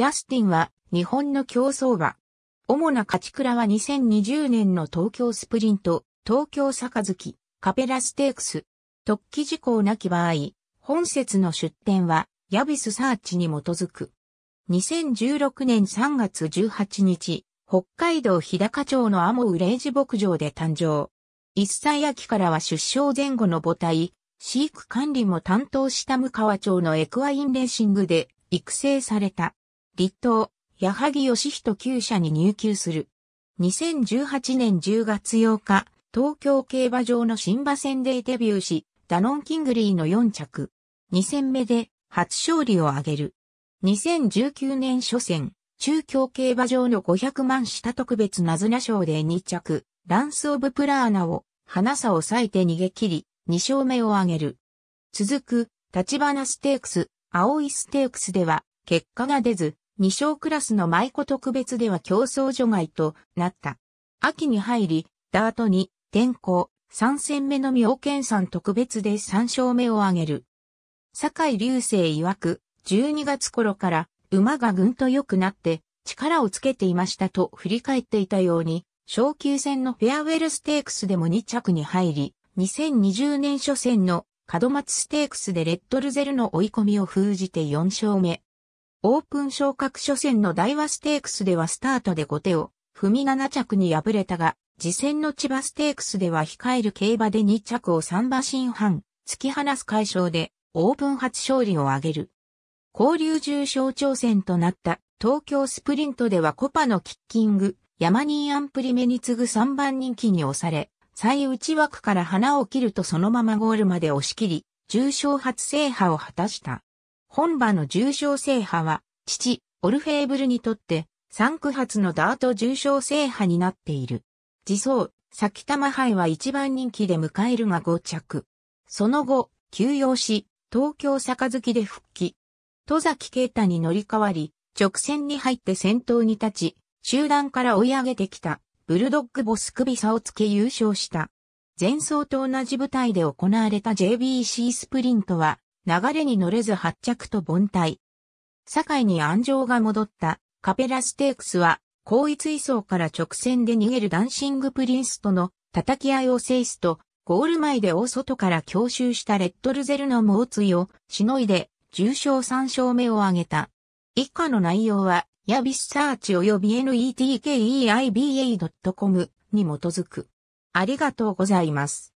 ジャスティンは日本の競走馬。主な勝ち倉は2020年の東京スプリント、東京杯、カペラステークス。特記事項なき場合、本節の出展は、ヤビスサーチに基づく。2016年3月18日、北海道日高町のアモウレージ牧場で誕生。一歳秋からは出生前後の母体、飼育管理も担当した向川町のエクワインレーシングで育成された。立東、矢作義人旧社に入級する。2018年10月8日、東京競馬場の新馬戦でデビューし、ダノン・キングリーの4着。2戦目で初勝利を挙げる。2019年初戦、中京競馬場の500万下特別ナズナ賞で2着、ランス・オブ・プラーナを、花さを割いて逃げ切り、2勝目を挙げる。続く、立花ステークス、青いステークスでは、結果が出ず、2勝クラスの舞妓特別では競争除外となった。秋に入り、ダートに転校、3戦目の妙見ん特別で3勝目を挙げる。坂井流星曰く、12月頃から馬がぐんと良くなって力をつけていましたと振り返っていたように、昇級戦のフェアウェルステークスでも2着に入り、2020年初戦の門松ステークスでレッドルゼルの追い込みを封じて4勝目。オープン昇格初戦の大和ステークスではスタートで5手を踏み7着に敗れたが、次戦の千葉ステークスでは控える競馬で2着を3馬身半、突き放す解消で、オープン初勝利を挙げる。交流重賞挑戦となった東京スプリントではコパのキッキング、ヤマニーアンプリメに次ぐ3番人気に押され、最内枠から花を切るとそのままゴールまで押し切り、重賞初制覇を果たした。本場の重賞制覇は、父、オルフェーブルにとって、3区発のダート重賞制覇になっている。自走、先玉杯は一番人気で迎えるが5着。その後、休養し、東京杯で復帰。戸崎啓太に乗り換わり、直線に入って先頭に立ち、集団から追い上げてきた、ブルドッグボス首差をつけ優勝した。前走と同じ舞台で行われた JBC スプリントは、流れに乗れず発着と凡退。堺に安城が戻ったカペラステークスは、後一位層から直線で逃げるダンシングプリンスとの叩き合いを制すと、ゴール前で大外から強襲したレッドルゼルの猛追をしのいで、重賞3勝目を挙げた。以下の内容は、ヤビスサーチ及び netkeiba.com に基づく。ありがとうございます。